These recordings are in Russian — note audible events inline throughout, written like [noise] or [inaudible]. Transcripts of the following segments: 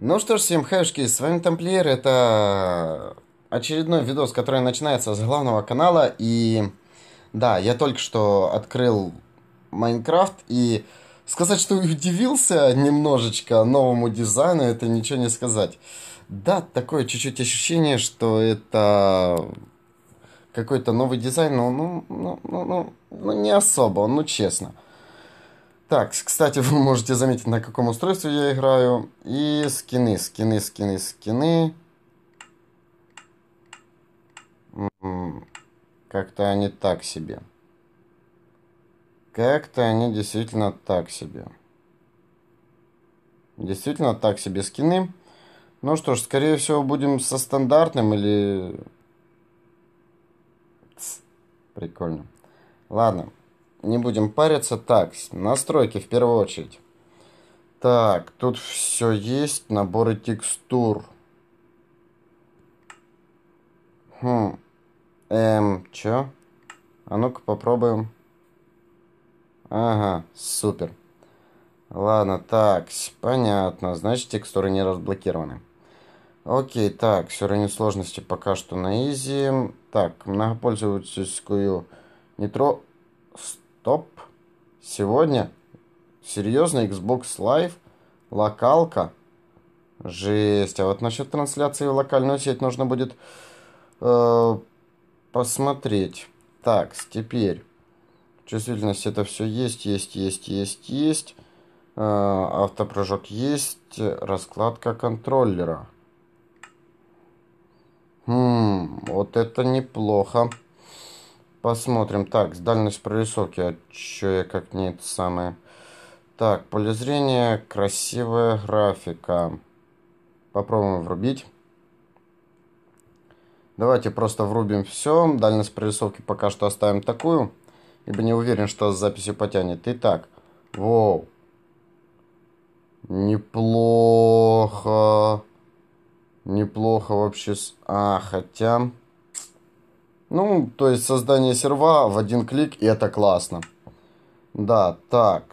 Ну что ж, всем хэшки, с вами Тамплиер, это очередной видос, который начинается с главного канала, и да, я только что открыл Майнкрафт, и сказать, что удивился немножечко новому дизайну, это ничего не сказать. Да, такое чуть-чуть ощущение, что это какой-то новый дизайн, но ну, ну, ну, ну, ну не особо, ну честно. Так, кстати, [laughs] вы можете заметить, на каком устройстве я играю. И скины, скины, скины, скины. М-м, как-то они так себе. Как-то они действительно так себе. Действительно так себе скины. Ну что ж, скорее всего, будем со стандартным или... Ц, прикольно. Ладно не будем париться. Так, настройки в первую очередь. Так, тут все есть, наборы текстур. Хм. Эм, чё? А ну-ка попробуем. Ага, супер. Ладно, так, понятно. Значит, текстуры не разблокированы. Окей, так, все равно сложности пока что на изи. Так, многопользовательскую нитро Топ. Сегодня серьезный Xbox Live, локалка. Жесть. А вот насчет трансляции в локальную сеть нужно будет э, посмотреть. Так, теперь. Чувствительность это все есть, есть, есть, есть, есть. Э, автопрыжок есть. Раскладка контроллера. Хм, вот это неплохо. Посмотрим. Так, дальность прорисовки. А чё я как не это самое? Так, поле зрения, красивая графика. Попробуем врубить. Давайте просто врубим все. Дальность прорисовки пока что оставим такую. Ибо не уверен, что с записью потянет. Итак, воу. Неплохо. Неплохо вообще. С... А, хотя... Ну, то есть создание серва в один клик, и это классно. Да, так,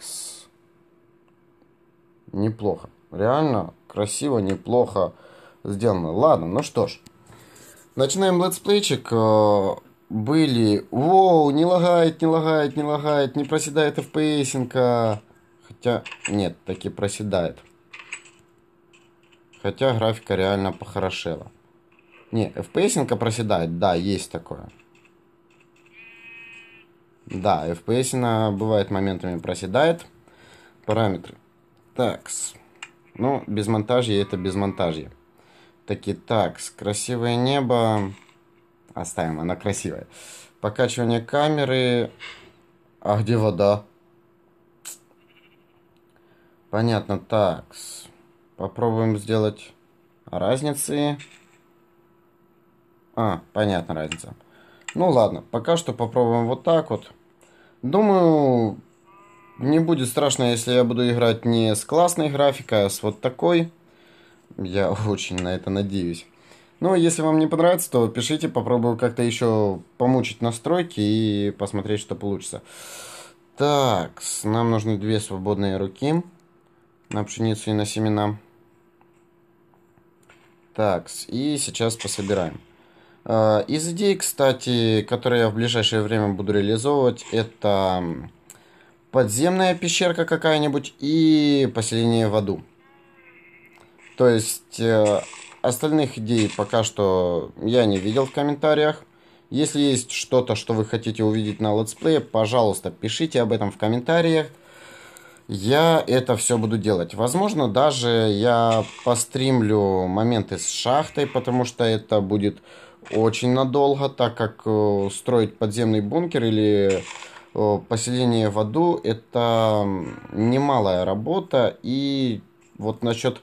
Неплохо. Реально красиво, неплохо сделано. Ладно, ну что ж. Начинаем летсплейчик. Э, были... Воу, не лагает, не лагает, не лагает, не проседает fps -инка. Хотя... Нет, таки проседает. Хотя графика реально похорошела. Не, FPS инка проседает, да, есть такое. Да, FPS бывает моментами проседает. Параметры. Такс. Ну, без безмонтажье это без безмонтажье. Таки такс, красивое небо. Оставим, она красивая. Покачивание камеры. А где вода? Понятно, такс. Попробуем сделать разницы. А, понятно разница. Ну ладно, пока что попробуем вот так вот. Думаю, не будет страшно, если я буду играть не с классной графикой, а с вот такой. Я [laughs] очень на это надеюсь. Ну, если вам не понравится, то пишите, попробую как-то еще помучить настройки и посмотреть, что получится. Так, нам нужны две свободные руки на пшеницу и на семена. Так, и сейчас пособираем. Э, из идей, кстати, которые я в ближайшее время буду реализовывать, это подземная пещерка какая-нибудь и поселение в аду. То есть э, остальных идей пока что я не видел в комментариях. Если есть что-то, что вы хотите увидеть на летсплее, пожалуйста, пишите об этом в комментариях. Я это все буду делать. Возможно, даже я постримлю моменты с шахтой, потому что это будет очень надолго, так как э, строить подземный бункер или э, поселение в аду – это немалая работа. И вот насчет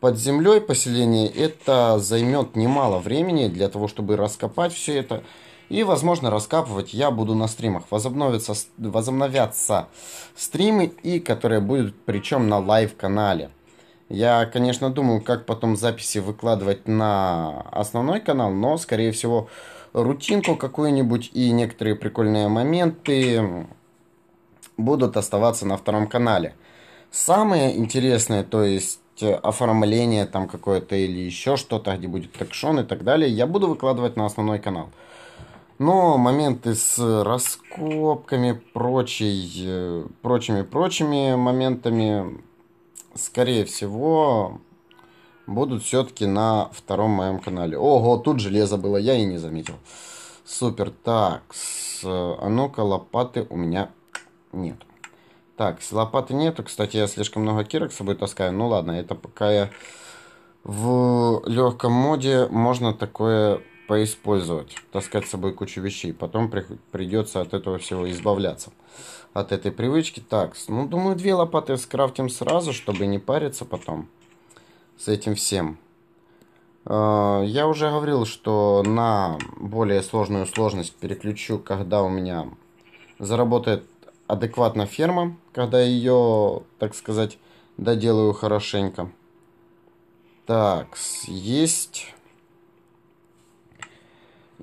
под землей поселения – это займет немало времени для того, чтобы раскопать все это. И, возможно, раскапывать я буду на стримах. Возобновятся, возобновятся стримы, и которые будут причем на лайв-канале. Я, конечно, думаю, как потом записи выкладывать на основной канал, но, скорее всего, рутинку какую-нибудь и некоторые прикольные моменты будут оставаться на втором канале. Самое интересное, то есть э, оформление там какое-то или еще что-то, где будет трекшон и так далее, я буду выкладывать на основной канал. Но моменты с раскопками, прочей, э, прочими, прочими моментами скорее всего, будут все-таки на втором моем канале. Ого, тут железо было, я и не заметил. Супер, так, а ну-ка, лопаты у меня нет. Так, с лопаты нету, кстати, я слишком много кирок с собой таскаю, ну ладно, это пока я в легком моде, можно такое поиспользовать, таскать с собой кучу вещей. Потом при, придется от этого всего избавляться, от этой привычки. Так, ну, думаю, две лопаты скрафтим сразу, чтобы не париться потом с этим всем. А, я уже говорил, что на более сложную сложность переключу, когда у меня заработает адекватно ферма, когда ее, так сказать, доделаю хорошенько. Так, есть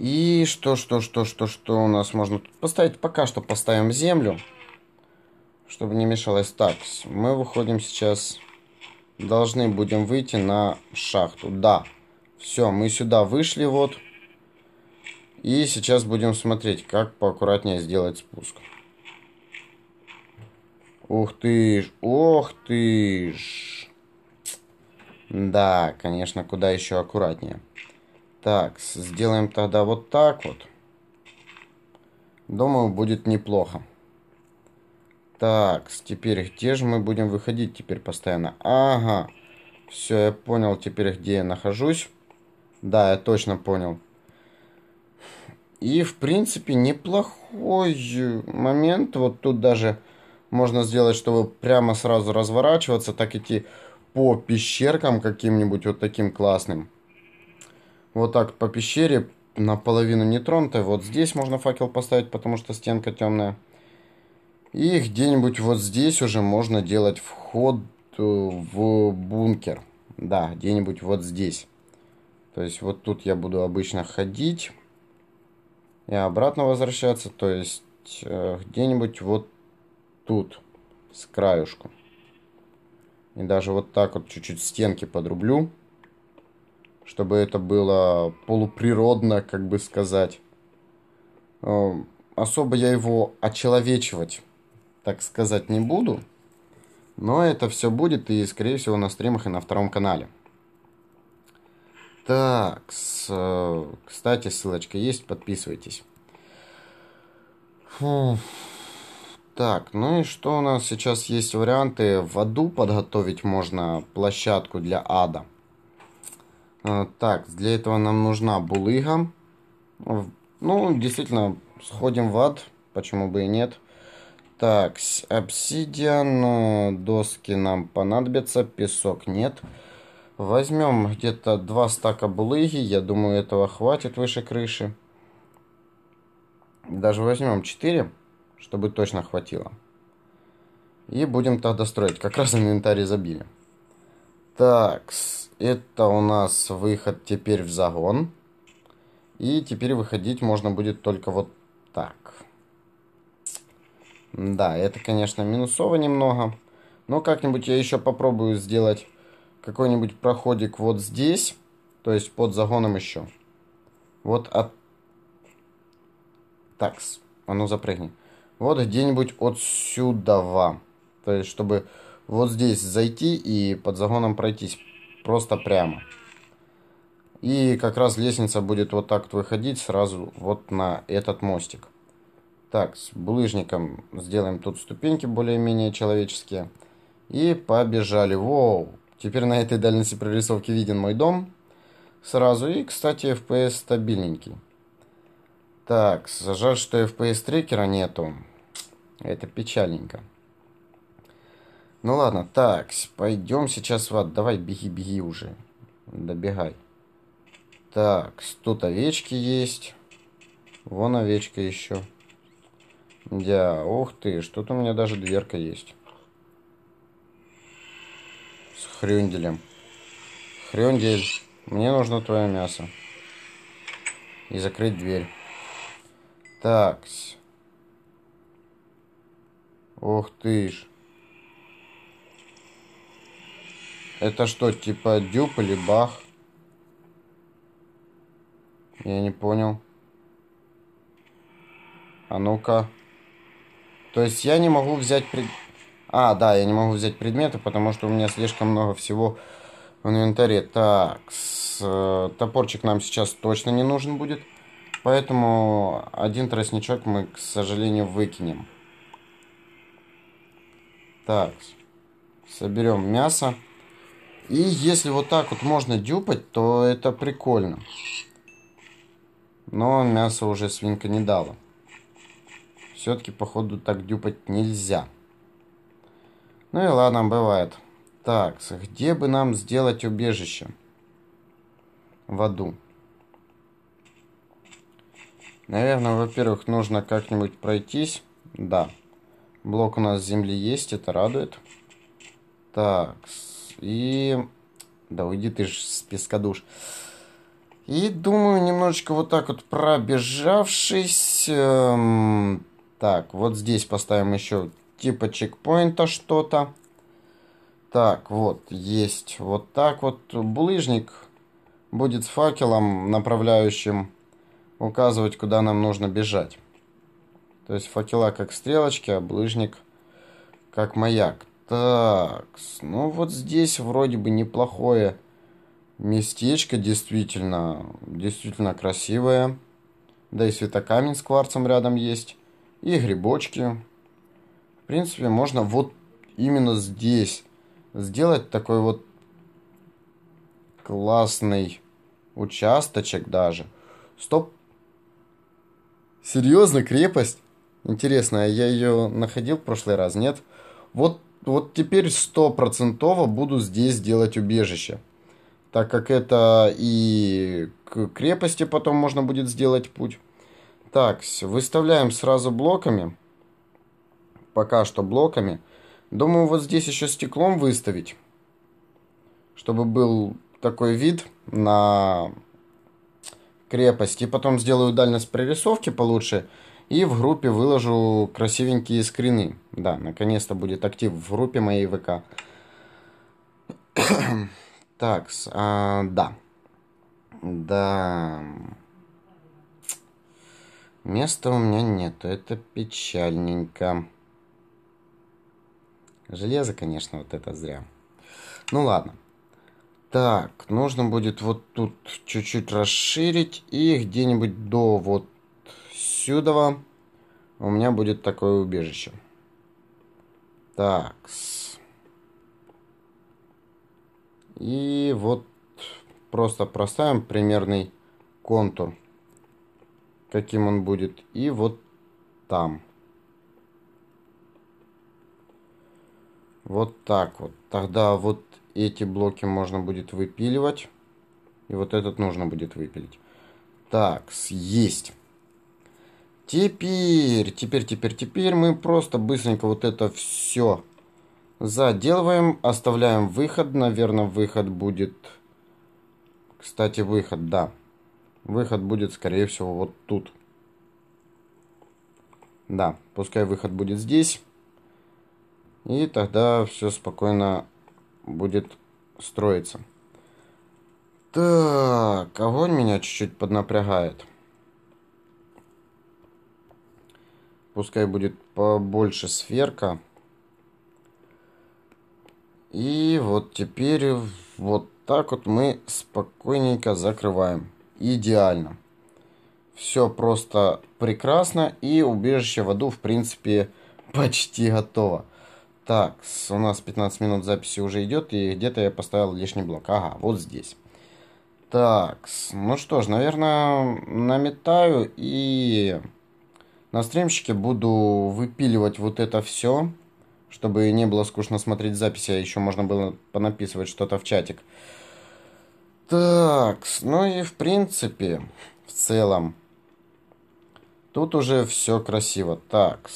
и что, что, что, что, что у нас можно тут поставить? Пока что поставим землю, чтобы не мешалось. Так, мы выходим сейчас, должны будем выйти на шахту. Да, все, мы сюда вышли вот. И сейчас будем смотреть, как поаккуратнее сделать спуск. Ух ты ж, ох ты ж. Да, конечно, куда еще аккуратнее. Так, сделаем тогда вот так вот. Думаю, будет неплохо. Так, теперь где же мы будем выходить теперь постоянно? Ага, все, я понял теперь, где я нахожусь. Да, я точно понял. И, в принципе, неплохой момент. Вот тут даже можно сделать, чтобы прямо сразу разворачиваться, так идти по пещеркам каким-нибудь вот таким классным вот так по пещере, наполовину не тронутая. Вот здесь можно факел поставить, потому что стенка темная. И где-нибудь вот здесь уже можно делать вход э, в бункер. Да, где-нибудь вот здесь. То есть вот тут я буду обычно ходить и обратно возвращаться. То есть э, где-нибудь вот тут, с краюшку. И даже вот так вот чуть-чуть стенки подрублю чтобы это было полуприродно, как бы сказать. Эм, особо я его очеловечивать, так сказать, не буду. Но это все будет и, скорее всего, на стримах и на втором канале. Так, с, кстати, ссылочка есть, подписывайтесь. Фу. Так, ну и что у нас сейчас есть варианты? В аду подготовить можно площадку для ада. Э, так, для этого нам нужна булыга. Ну, действительно, сходим в ад, почему бы и нет. Так, обсидиан, э, доски нам понадобятся, песок нет. Возьмем где-то два стака булыги, я думаю, этого хватит выше крыши. Даже возьмем 4, чтобы точно хватило. И будем тогда строить, как раз инвентарь забили. Так, это у нас выход теперь в загон. И теперь выходить можно будет только вот так. Да, это, конечно, минусово немного. Но как-нибудь я еще попробую сделать какой-нибудь проходик вот здесь. То есть под загоном еще. Вот от... Такс, а ну запрыгни. Вот где-нибудь отсюда. вам, То есть, чтобы вот здесь зайти и под загоном пройтись просто прямо. И как раз лестница будет вот так выходить сразу вот на этот мостик. Так, с булыжником сделаем тут ступеньки более-менее человеческие. И побежали. Воу! Теперь на этой дальности прорисовки виден мой дом. Сразу. И, кстати, FPS стабильненький. Так, жаль, что FPS трекера нету. Это печальненько. Ну ладно, так, пойдем сейчас в ад. Давай, беги, беги уже. Добегай. Так, тут овечки есть. Вон овечка еще. Да, ух ты, что-то у меня даже дверка есть. С хрюнделем. Хрюндель, мне нужно твое мясо. И закрыть дверь. Так, Ух ты ж. Это что, типа дюп или бах? Я не понял. А ну-ка. То есть я не могу взять пред... А, да, я не могу взять предметы, потому что у меня слишком много всего в инвентаре. Так, с, э, топорчик нам сейчас точно не нужен будет. Поэтому один тростничок мы, к сожалению, выкинем. Так, соберем мясо. И если вот так вот можно дюпать, то это прикольно. Но мясо уже свинка не дала. Все-таки, походу, так дюпать нельзя. Ну и ладно, бывает. Так, где бы нам сделать убежище? В аду. Наверное, во-первых, нужно как-нибудь пройтись. Да. Блок у нас земли есть, это радует. Так, -с. И... Да уйди ты ж с пескодуш. И думаю, немножечко вот так вот пробежавшись... Эм, так, вот здесь поставим еще типа чекпоинта что-то. Так, вот, есть вот так вот. Булыжник будет с факелом, направляющим, указывать, куда нам нужно бежать. То есть факела как стрелочки, а булыжник как маяк. Так, ну вот здесь вроде бы неплохое местечко, действительно, действительно красивое. Да и светокамень с кварцем рядом есть, и грибочки. В принципе, можно вот именно здесь сделать такой вот классный участочек даже. Стоп. Серьезно, крепость? Интересно, а я ее находил в прошлый раз, нет? Вот вот теперь стопроцентово буду здесь делать убежище. Так как это и к крепости потом можно будет сделать путь. Так, выставляем сразу блоками. Пока что блоками. Думаю, вот здесь еще стеклом выставить. Чтобы был такой вид на крепость. И потом сделаю дальность прорисовки получше. И в группе выложу красивенькие скрины. Да, наконец-то будет актив в группе моей ВК. [coughs] так, а, да. Да. Места у меня нету, это печальненько. Железо, конечно, вот это зря. Ну ладно. Так, нужно будет вот тут чуть-чуть расширить и где-нибудь до вот отсюда у меня будет такое убежище. Так. -с. И вот просто проставим примерный контур, каким он будет. И вот там. Вот так вот. Тогда вот эти блоки можно будет выпиливать. И вот этот нужно будет выпилить. Так, есть. Теперь, теперь, теперь, теперь мы просто быстренько вот это все заделываем, оставляем выход. Наверное, выход будет... Кстати, выход, да. Выход будет, скорее всего, вот тут. Да, пускай выход будет здесь. И тогда все спокойно будет строиться. Так, огонь меня чуть-чуть поднапрягает. Пускай будет побольше сферка. И вот теперь вот так вот мы спокойненько закрываем. Идеально. Все просто прекрасно. И убежище в аду, в принципе, почти готово. Так, у нас 15 минут записи уже идет. И где-то я поставил лишний блок. Ага, вот здесь. Так, ну что ж, наверное, наметаю и на стримщике буду выпиливать вот это все, чтобы не было скучно смотреть записи, а еще можно было понаписывать что-то в чатик. Так, ну и в принципе, в целом, тут уже все красиво. Так,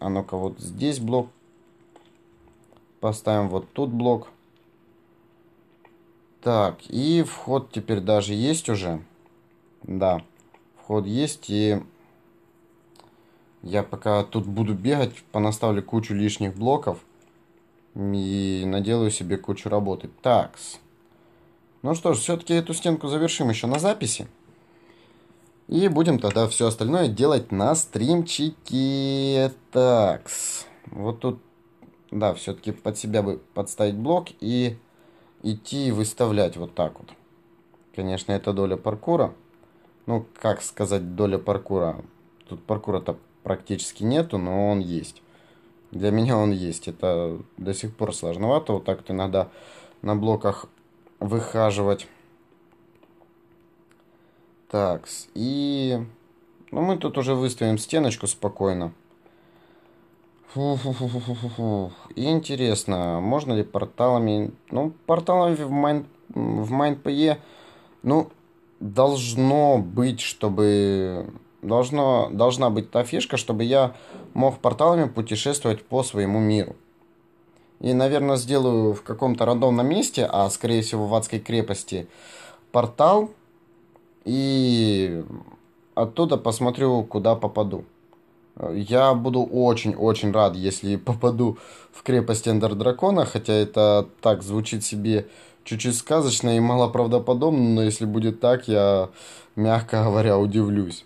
а ну-ка вот здесь блок поставим, вот тут блок. Так, и вход теперь даже есть уже. Да, вход есть, и я пока тут буду бегать, понаставлю кучу лишних блоков и наделаю себе кучу работы. Такс. Ну что ж, все-таки эту стенку завершим еще на записи. И будем тогда все остальное делать на стримчике. Такс. Вот тут, да, все-таки под себя бы подставить блок и идти выставлять вот так вот. Конечно, это доля паркура. Ну, как сказать доля паркура? Тут паркура-то практически нету, но он есть. Для меня он есть. Это до сих пор сложновато. Вот так вот надо на блоках выхаживать. Так, и... Ну, мы тут уже выставим стеночку спокойно. Фу -фу -фу -фу -фу -фу. И интересно, можно ли порталами... Ну, порталами в, майн... в MindPE, ну, должно быть, чтобы должно, должна быть та фишка, чтобы я мог порталами путешествовать по своему миру. И, наверное, сделаю в каком-то рандомном месте, а скорее всего в адской крепости, портал. И оттуда посмотрю, куда попаду. Я буду очень-очень рад, если [laughs] попаду в крепость Эндер Дракона, хотя это так звучит себе чуть-чуть сказочно и мало правдоподобно, но если будет так, я, мягко говоря, удивлюсь.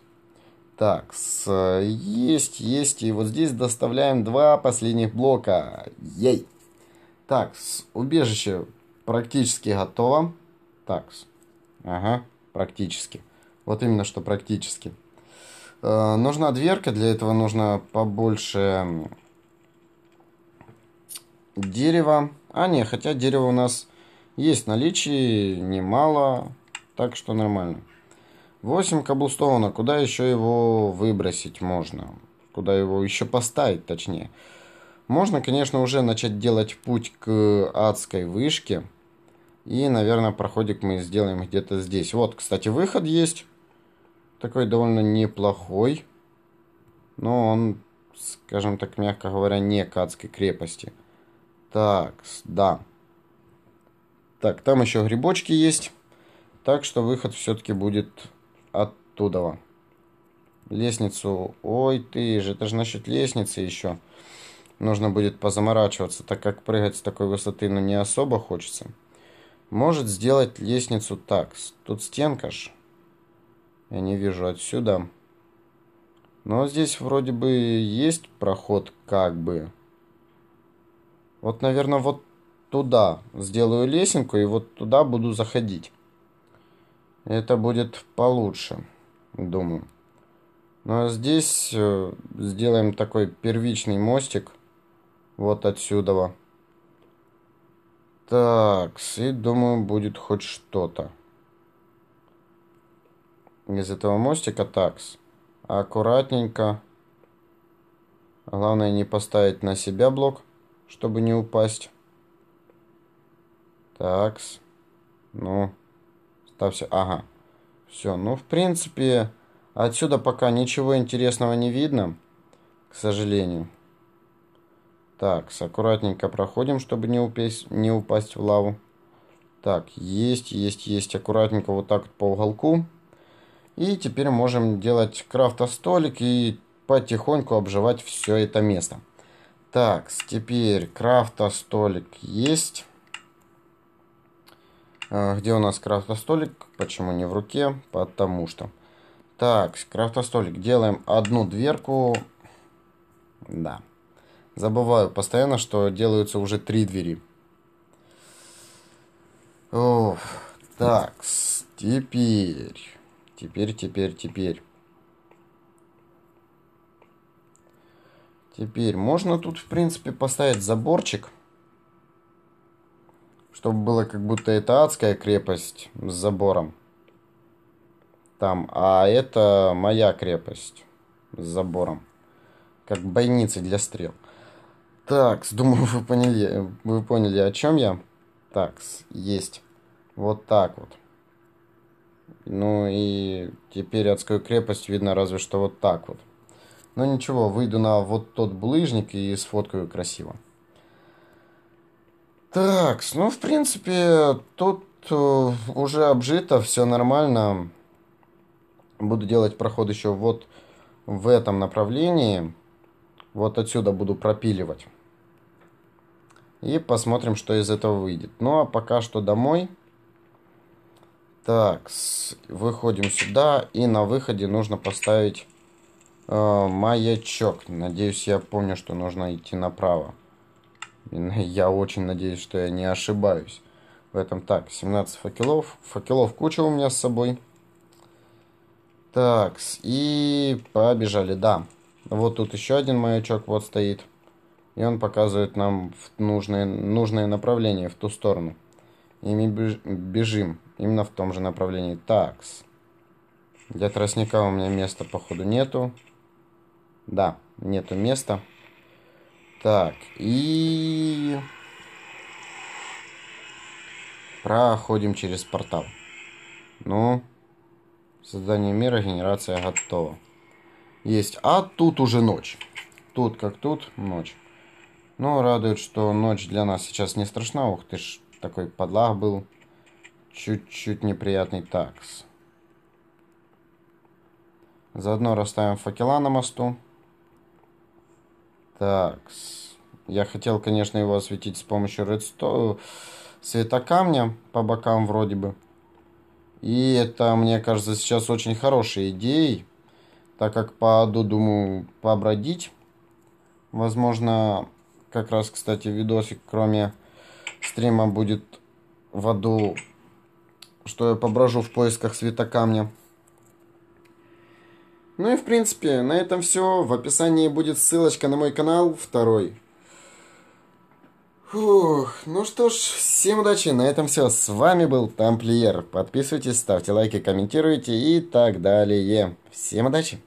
Так, с, э, есть, есть. И вот здесь доставляем два последних блока. Ей. Так, с, убежище практически готово. Так, с, ага, практически. Вот именно что практически. Э, нужна дверка, для этого нужно побольше дерева. А, не, хотя дерево у нас есть в наличии немало, так что нормально. 8 каблустовано, куда еще его выбросить можно? Куда его еще поставить, точнее? Можно, конечно, уже начать делать путь к адской вышке. И, наверное, проходик мы сделаем где-то здесь. Вот, кстати, выход есть. Такой довольно неплохой. Но он, скажем так, мягко говоря, не к адской крепости. Так, да. Так, там еще грибочки есть. Так что выход все-таки будет оттуда. Лестницу. Ой ты же, это же насчет лестницы еще. Нужно будет позаморачиваться, так как прыгать с такой высоты ну, не особо хочется. Может сделать лестницу так. Тут стенка ж. Я не вижу отсюда. Но здесь вроде бы есть проход как бы. Вот, наверное, вот туда сделаю лесенку и вот туда буду заходить это будет получше, думаю. Ну а здесь э, сделаем такой первичный мостик. Вот отсюда. Так, и думаю, будет хоть что-то. Из этого мостика такс. Аккуратненько. Главное не поставить на себя блок, чтобы не упасть. Такс. Ну. Там все, ага. Все, ну, в принципе, отсюда пока ничего интересного не видно, к сожалению. Так, аккуратненько проходим, чтобы не, упасть, не упасть в лаву. Так, есть, есть, есть. Аккуратненько вот так вот по уголку. И теперь можем делать крафтостолик и потихоньку обживать все это место. Так, теперь крафтостолик есть. А, где у нас крафтостолик? Почему не в руке? Потому что. Так, крафтостолик. Делаем одну дверку. Да. Забываю постоянно, что делаются уже три двери. Оф. так, теперь. Теперь, теперь, теперь. Теперь можно тут, в принципе, поставить заборчик. Чтобы было как будто это адская крепость с забором. Там. А это моя крепость с забором. Как бойницы для стрел. Так, думаю, вы поняли, вы поняли, о чем я. Так, есть. Вот так вот. Ну и теперь адскую крепость видно разве что вот так вот. Но ну ничего, выйду на вот тот булыжник и сфоткаю красиво. Так, ну, в принципе, тут э, уже обжито, все нормально. Буду делать проход еще вот в этом направлении. Вот отсюда буду пропиливать. И посмотрим, что из этого выйдет. Ну, а пока что домой. Так, выходим сюда. И на выходе нужно поставить э, маячок. Надеюсь, я помню, что нужно идти направо. [laughs] Я очень надеюсь, что я не ошибаюсь в этом. Так, 17 факелов. Факелов куча у меня с собой. Так, и побежали, да. Вот тут еще один маячок вот стоит. И он показывает нам в нужное, нужное направление, в ту сторону. И мы бежим именно в том же направлении. Такс. Для тростника у меня места, походу, нету. Да, нету места. Так, и... Проходим через портал. Ну, создание мира, генерация готова. Есть. А тут уже ночь. Тут как тут, ночь. Но ну, радует, что ночь для нас сейчас не страшна. Ух ты ж, такой подлах был. Чуть-чуть неприятный такс. Заодно расставим факела на мосту. Так, я хотел, конечно, его осветить с помощью редсто... светокамня по бокам вроде бы. И это, мне кажется, сейчас очень хорошей идеей, так как по аду, думаю, побродить. Возможно, как раз, кстати, видосик, кроме стрима, будет в аду, что я поброжу в поисках светокамня. Ну и в принципе, на этом все. В описании будет ссылочка на мой канал, второй. Фух, ну что ж, всем удачи, на этом все. С вами был Тамплиер. Подписывайтесь, ставьте лайки, комментируйте и так далее. Всем удачи!